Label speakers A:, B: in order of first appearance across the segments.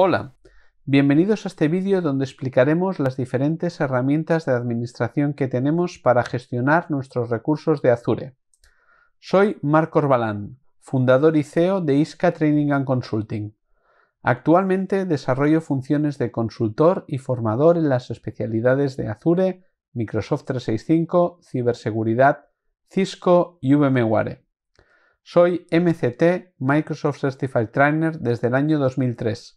A: Hola, bienvenidos a este vídeo donde explicaremos las diferentes herramientas de administración que tenemos para gestionar nuestros recursos de Azure. Soy Marco Orbalán, fundador y CEO de ISCA Training and Consulting. Actualmente desarrollo funciones de consultor y formador en las especialidades de Azure, Microsoft 365, ciberseguridad, Cisco y VMware. Soy MCT Microsoft Certified Trainer desde el año 2003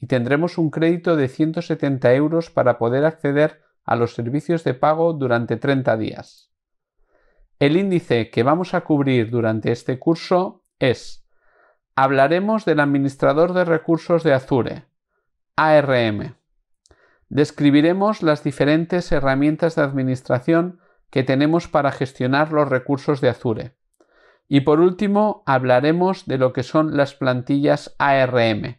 A: y tendremos un crédito de 170 euros para poder acceder a los servicios de pago durante 30 días. El índice que vamos a cubrir durante este curso es Hablaremos del administrador de recursos de Azure, ARM. Describiremos las diferentes herramientas de administración que tenemos para gestionar los recursos de Azure. Y por último, hablaremos de lo que son las plantillas ARM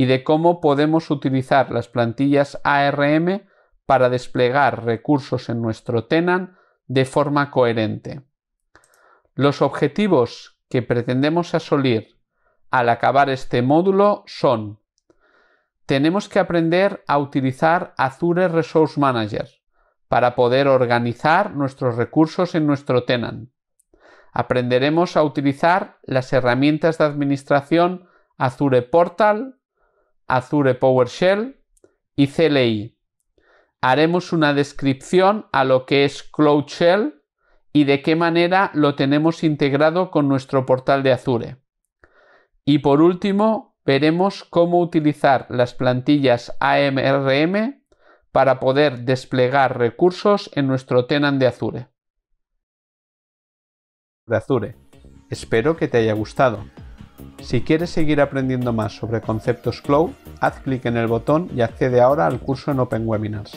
A: y de cómo podemos utilizar las plantillas ARM para desplegar recursos en nuestro tenant de forma coherente. Los objetivos que pretendemos asolir al acabar este módulo son tenemos que aprender a utilizar Azure Resource Manager para poder organizar nuestros recursos en nuestro tenant. Aprenderemos a utilizar las herramientas de administración Azure Portal Azure PowerShell y CLI. Haremos una descripción a lo que es Cloud Shell y de qué manera lo tenemos integrado con nuestro portal de Azure. Y por último, veremos cómo utilizar las plantillas AMRM para poder desplegar recursos en nuestro tenant de Azure. De Azure. Espero que te haya gustado. Si quieres seguir aprendiendo más sobre conceptos cloud, haz clic en el botón y accede ahora al curso en Open Webinars.